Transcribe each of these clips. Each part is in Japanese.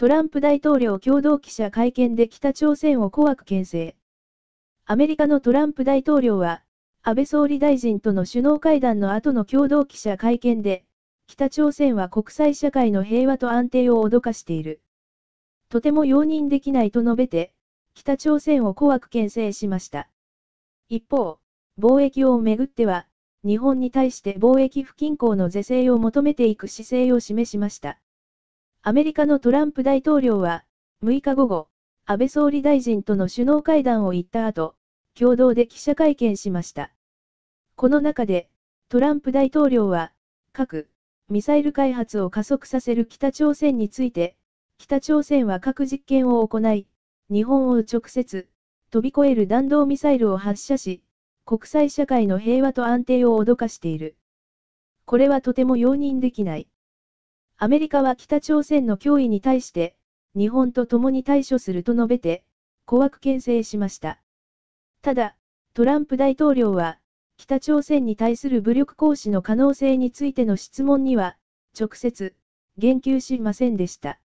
トランプ大統領共同記者会見で北朝鮮を怖く牽制。アメリカのトランプ大統領は、安倍総理大臣との首脳会談の後の共同記者会見で、北朝鮮は国際社会の平和と安定を脅かしている。とても容認できないと述べて、北朝鮮を怖く牽制しました。一方、貿易をめぐっては、日本に対して貿易不均衡の是正を求めていく姿勢を示しました。アメリカのトランプ大統領は、6日午後、安倍総理大臣との首脳会談を行った後、共同で記者会見しました。この中で、トランプ大統領は、核・ミサイル開発を加速させる北朝鮮について、北朝鮮は核実験を行い、日本を直接、飛び越える弾道ミサイルを発射し、国際社会の平和と安定を脅かしている。これはとても容認できない。アメリカは北朝鮮の脅威に対して、日本と共に対処すると述べて、怖く牽制しました。ただ、トランプ大統領は、北朝鮮に対する武力行使の可能性についての質問には、直接、言及しませんでした。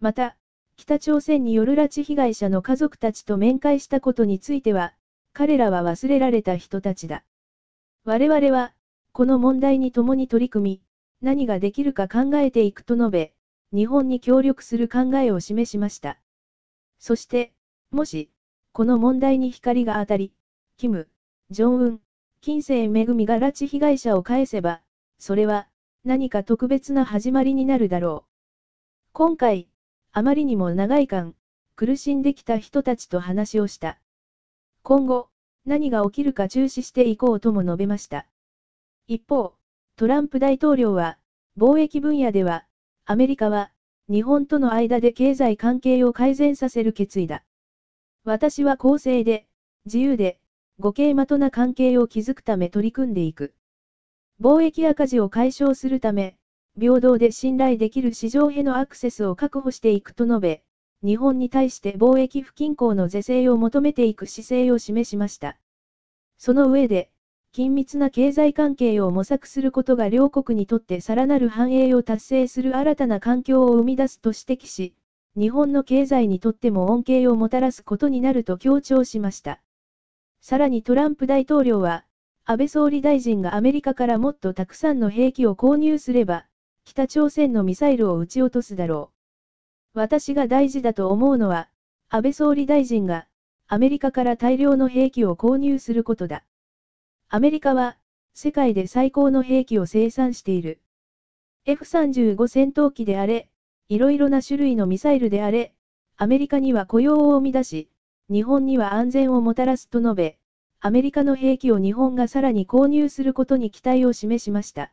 また、北朝鮮による拉致被害者の家族たちと面会したことについては、彼らは忘れられた人たちだ。我々は、この問題に共に取り組み、何ができるか考えていくと述べ、日本に協力する考えを示しました。そして、もし、この問題に光が当たり、キム、ジョンウン、金星恵が拉致被害者を返せば、それは、何か特別な始まりになるだろう。今回、あまりにも長い間、苦しんできた人たちと話をした。今後、何が起きるか注視していこうとも述べました。一方、トランプ大統領は、貿易分野では、アメリカは、日本との間で経済関係を改善させる決意だ。私は公正で、自由で、互恵まとな関係を築くため取り組んでいく。貿易赤字を解消するため、平等で信頼できる市場へのアクセスを確保していくと述べ、日本に対して貿易不均衡の是正を求めていく姿勢を示しました。その上で、緊密な経済関係を模索することが両国にとってさらなる繁栄を達成する新たな環境を生み出すと指摘し、日本の経済にとっても恩恵をもたらすことになると強調しました。さらにトランプ大統領は、安倍総理大臣がアメリカからもっとたくさんの兵器を購入すれば、北朝鮮のミサイルを撃ち落とすだろう。私が大事だと思うのは、安倍総理大臣が、アメリカから大量の兵器を購入することだ。アメリカは、世界で最高の兵器を生産している。F35 戦闘機であれ、いろいろな種類のミサイルであれ、アメリカには雇用を生み出し、日本には安全をもたらすと述べ、アメリカの兵器を日本がさらに購入することに期待を示しました。